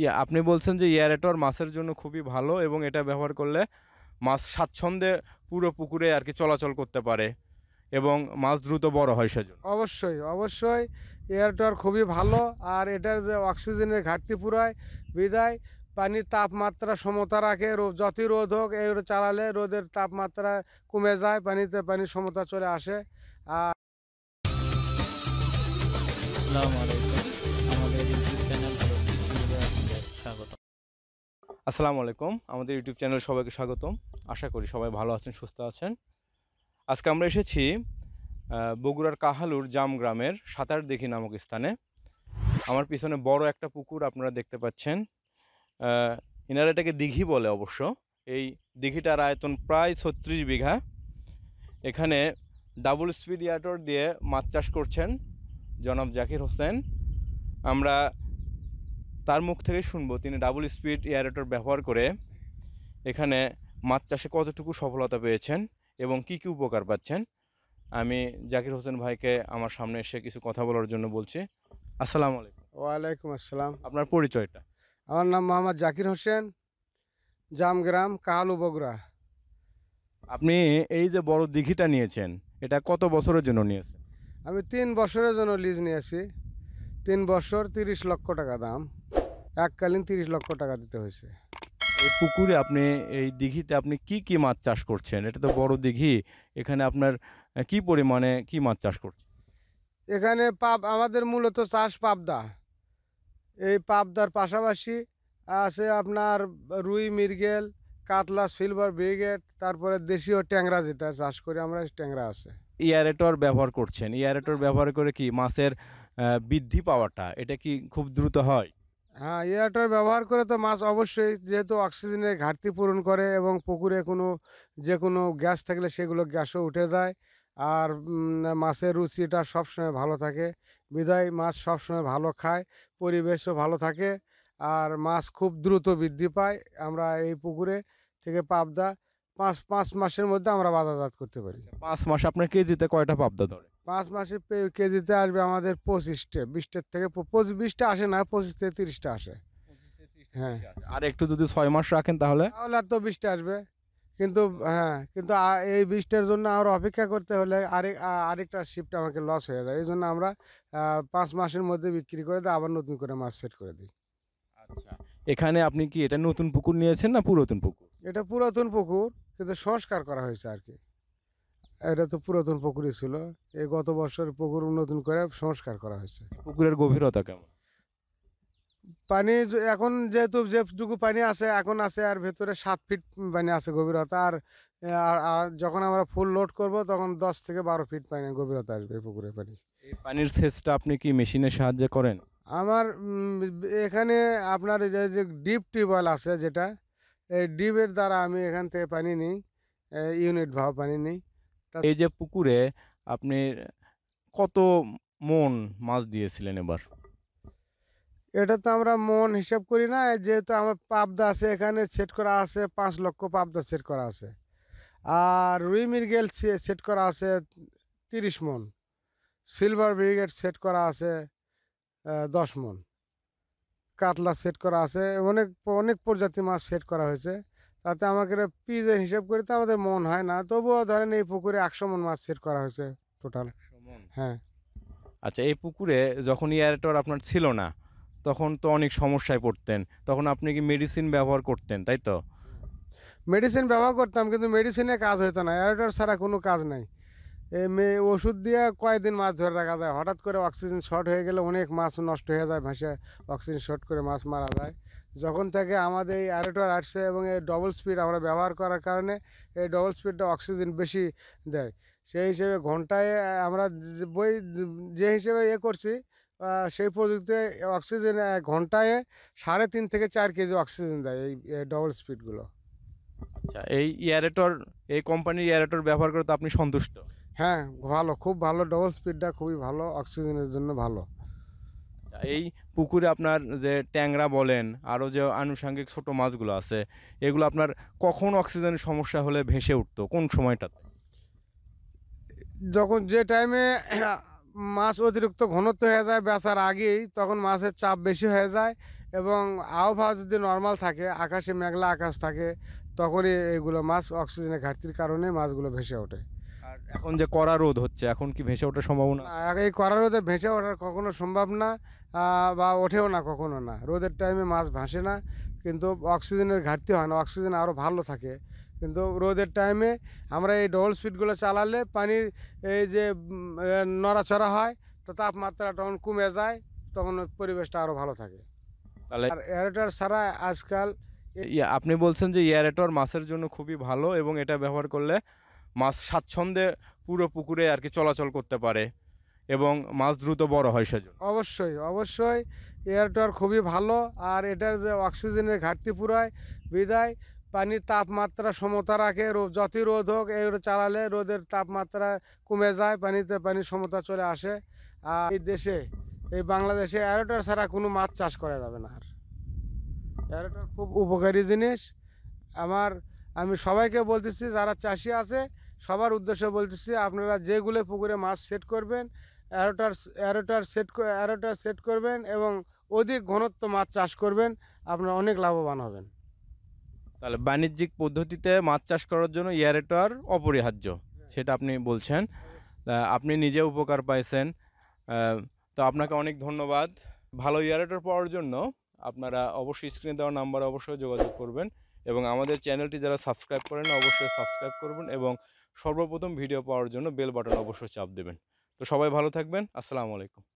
ইয়া আপনি বলছেন যে ইয়ারেটর মাছের জন্য খুবই ভালো এবং এটা ব্যবহার করলে মাছ স্বাচ্ছন্দ্যে পুরো পুকুরে আর কি চলাচল করতে পারে এবং মাছ দ্রুত বড় হয় সেজন্য অবশ্যই অবশ্যই এয়ারটার খুবই ভালো আর এটার যে অক্সিজেনের ঘাটতি পুরায় বিদায় পানির তাপমাত্রা সমতা রাখে রোদ যতই রোদ হোক এই চালালে রোদের তাপমাত্রা কমে যায় পানিতে পানির সমতা চলে আসে আর আসসালামু আলাইকুম আসসালামু আলাইকুম আমাদের ইউটিউব চ্যানেল সবাইকে স্বাগতম আশা করি সবাই ভালো আছেন সুস্থ আছেন আজকে আমরা এসেছি বগুড়ার কাহালুর জাম গ্রামের সাঁতার দেখি নামক স্থানে আমার পিছনে বড় একটা পুকুর আপনারা দেখতে পাচ্ছেন এনারা এটাকে দিঘি বলে অবশ্য এই দিঘিটার আয়তন প্রায় ছত্রিশ বিঘা এখানে ডাবল স্পিড ইয়াটর দিয়ে মাছ চাষ করছেন জনাব জাকির হোসেন আমরা তার মুখ থেকে শুনবো তিনি ডাবল স্পিড এয়ারেটর ব্যবহার করে এখানে মাছ চাষে কতটুকু সফলতা পেয়েছেন এবং কি কি উপকার পাচ্ছেন আমি জাকির হোসেন ভাইকে আমার সামনে এসে কিছু কথা বলার জন্য বলছি আসসালামু আলাইকুম ওয়ালাইকুম আসসালাম আপনার পরিচয়টা আমার নাম মোহাম্মদ জাকির হোসেন জামগ্রাম কাহালু বগুড়া আপনি এই যে বড় দিঘিটা নিয়েছেন এটা কত বছরের জন্য নিয়েছেন আমি তিন বছরের জন্য লিজ নিয়েছি তিন বছর তিরিশ লক্ষ টাকা দাম এককালীন তিরিশ লক্ষ টাকা দিতে হয়েছে এই পুকুরে আপনি এই দিঘিতে আপনি কি কি মাছ চাষ করছেন এটা তো বড় দিঘি এখানে আপনার কি পরিমাণে কি মাছ চাষ করছেন এখানে পাপ আমাদের মূলত চাষ পাবদা এই পাবদার পাশাপাশি আছে আপনার রুই মির্গেল কাতলা সিলভার ব্রিগেড তারপরে দেশীয় ট্যাংরা যেটা চাষ করি আমরা ট্যাংরা আছে ইয়ারেটর ব্যবহার করছেন ইয়ারেটর ব্যবহার করে কি মাছের বৃদ্ধি পাওয়াটা এটা কি খুব দ্রুত হয় হ্যাঁ এয়ারটার ব্যবহার করে তো মাছ অবশ্যই যেহেতু অক্সিজেনের ঘাটতি পূরণ করে এবং পুকুরে কোনো যে কোনো গ্যাস থাকলে সেগুলো গ্যাসও উঠে যায় আর মাছের রুচিটা সবসময় ভালো থাকে বিদায় মাছ সবসময় ভালো খায় পরিবেশও ভালো থাকে আর মাছ খুব দ্রুত বৃদ্ধি পায় আমরা এই পুকুরে থেকে পাবদা পাঁচ পাঁচ মাসের মধ্যে আমরা বাজারজাত করতে পারি আচ্ছা, পাঁচ মাস আপনার কেজিতে কয়টা পাবদা ধরে পাঁচ মাসে কেজিতে আসবে আমাদের পঁচিশটা বিশটার থেকে পঁচিশ বিশটা আসে না পঁচিশ থেকে তিরিশটা আসে হ্যাঁ আচ্ছা। আর একটু যদি ছয় মাস রাখেন তাহলে তাহলে আর তো বিশটা আসবে কিন্তু হ্যাঁ কিন্তু এই বীজটার জন্য আর অপেক্ষা করতে হলে আরেক আরেকটা শিফট আমাকে লস হয়ে যায় এই জন্য আমরা পাঁচ মাসের মধ্যে বিক্রি করে দিই আবার নতুন করে মাছ সেট করে দিই আচ্ছা এখানে আপনি কি এটা নতুন পুকুর নিয়েছেন না পুরাতন পুকুর এটা পুরাতন পুকুর কিন্তু সংস্কার করা হয়েছে আর কি এটা তো পুরাতন পুকুরই ছিল এই গত বছর পুকুর নতুন করে সংস্কার করা হয়েছে পুকুরের গভীরতা কেমন পানি এখন যেহেতু যেটুকু পানি আছে এখন আছে আর ভেতরে সাত ফিট পানি আছে গভীরতা আর আর যখন আমরা ফুল লোড করব তখন দশ থেকে বারো ফিট পানি গভীরতা আসবে পুকুরে পানি এই পানির সেচটা আপনি কি মেশিনের সাহায্যে করেন আমার এখানে আপনার যে ডিপ টিউবওয়েল আছে যেটা এই ডিবের দ্বারা আমি এখান থেকে পানি নিই ইউনিট ভাও পানি নিই এই যে পুকুরে আপনি কত মন মাছ দিয়েছিলেন এবার এটা তো আমরা মন হিসাব করি না যেহেতু আমার পাবদা আছে এখানে সেট করা আছে পাঁচ লক্ষ পাবদা সেট করা আছে আর রুই মির্গেল সেট করা আছে তিরিশ মন সিলভার ব্রিগেড সেট করা আছে দশ মন কাতলা সেট করা আছে অনেক অনেক প্রজাতি মাছ সেট করা হয়েছে তাতে আমাকে পিজের হিসেব করে তো আমাদের মন হয় না তবুও ধরেন এই পুকুরে একশো মন মাছ সেট করা হয়েছে টোটাল হ্যাঁ আচ্ছা এই পুকুরে যখন ইয়ারেটর আপনার ছিল না তখন তো অনেক সমস্যায় পড়তেন তখন আপনি কি মেডিসিন ব্যবহার করতেন তাই তো মেডিসিন ব্যবহার করতাম কিন্তু মেডিসিনে কাজ হতো না এয়ারেটর ছাড়া কোনো কাজ নাই এই মেয়ে ওষুধ দিয়ে কয়েকদিন মাছ ধরে রাখা যায় হঠাৎ করে অক্সিজেন শর্ট হয়ে গেলে অনেক মাছ নষ্ট হয়ে যায় ভেসে অক্সিজেন শর্ট করে মাছ মারা যায় যখন থেকে আমাদের এই অ্যারেটর আসছে এবং এই ডবল স্পিড আমরা ব্যবহার করার কারণে এই ডবল স্পিডটা অক্সিজেন বেশি দেয় সেই হিসেবে ঘন্টায় আমরা বই যে হিসেবে ইয়ে করছি সেই প্রযুক্তিতে অক্সিজেন ঘন্টায় সাড়ে তিন থেকে চার কেজি অক্সিজেন দেয় এই ডবল স্পিডগুলো আচ্ছা এই এয়ারেটর এই কোম্পানির এয়ারেটর ব্যবহার করে তো আপনি সন্তুষ্ট হ্যাঁ ভালো খুব ভালো ডবল স্পিডটা খুবই ভালো অক্সিজেনের জন্য ভালো আচ্ছা, এই পুকুরে আপনার যে ট্যাংরা বলেন আরও যে আনুষঙ্গিক ছোট মাছগুলো আছে এগুলো আপনার কখন অক্সিজেনের সমস্যা হলে ভেসে উঠতো কোন সময়টাতে যখন যে টাইমে মাছ অতিরিক্ত ঘনত্ব হয়ে যায় বেচার আগেই তখন মাছের চাপ বেশি হয়ে যায় এবং আবহাওয়া যদি নর্মাল থাকে আকাশে মেঘলা আকাশ থাকে তখনই এইগুলো মাছ অক্সিজেনের ঘাটতির কারণে মাছগুলো ভেসে ওঠে এখন যে কড়া রোদ হচ্ছে এখন কি ভেসে ওঠার সম্ভাবনা আগে এই কড়া রোদে ভেসে ওঠার কখনো সম্ভব না বা ওঠেও না কখনো না রোদের টাইমে মাছ ভাসে না কিন্তু অক্সিজেনের ঘাটতি হয় না অক্সিজেন আরও ভালো থাকে কিন্তু রোদের টাইমে আমরা এই ডবল স্পিডগুলো চালালে পানির এই যে নড়াচড়া হয় তো তাপমাত্রা তখন কমে যায় তখন পরিবেশটা আরও ভালো থাকে তাহলে আর এয়ারেটার ছাড়া আজকাল আপনি বলছেন যে এয়ারেটর মাছের জন্য খুবই ভালো এবং এটা ব্যবহার করলে মাছ স্বাচ্ছন্দ্যে পুরো পুকুরে আর কি চলাচল করতে পারে এবং মাছ দ্রুত বড় হয় সেজন্য অবশ্যই অবশ্যই এয়ারটার খুবই ভালো আর এটার যে অক্সিজেনের ঘাটতি পুরায় বিদায় পানির তাপমাত্রা সমতা রাখে যতই রোদ হোক এগুলো চালালে রোদের তাপমাত্রা কমে যায় পানিতে পানির সমতা চলে আসে আর এই দেশে এই বাংলাদেশে এয়ারটার ছাড়া কোনো মাছ চাষ করা যাবে না আর এয়ারটার খুব উপকারী জিনিস আমার আমি সবাইকে বলতেছি যারা চাষি আছে সবার উদ্দেশ্য বলতেছি আপনারা যেগুলো পুকুরে মাছ সেট করবেন aerator aerator set aerator set করবেন এবং অধিক ঘনত্ব মাছ চাষ করবেন আপনারা অনেক লাভবান হবেন তাহলে বাণিজ্যিক পদ্ধতিতে মাছ চাষ করার জন্য ইয়ারেটার অপরিহার্য হ্যাঁ। সেটা আপনি বলছেন আপনি নিজে উপকার পাইছেন তো আপনাকে অনেক ধন্যবাদ ভালো ইয়ারেটার পাওয়ার জন্য আপনারা অবশ্যই স্ক্রিনে দেওয়া নাম্বার অবশ্যই যোগাযোগ করবেন এবং আমাদের চ্যানেলটি যারা সাবস্ক্রাইব করেন অবশ্যই সাবস্ক্রাইব করবেন এবং সর্বপ্রথম ভিডিও পাওয়ার জন্য বেল বাটন অবশ্যই চাপ দেবেন তো সবাই ভালো থাকবেন আসসালামু আলাইকুম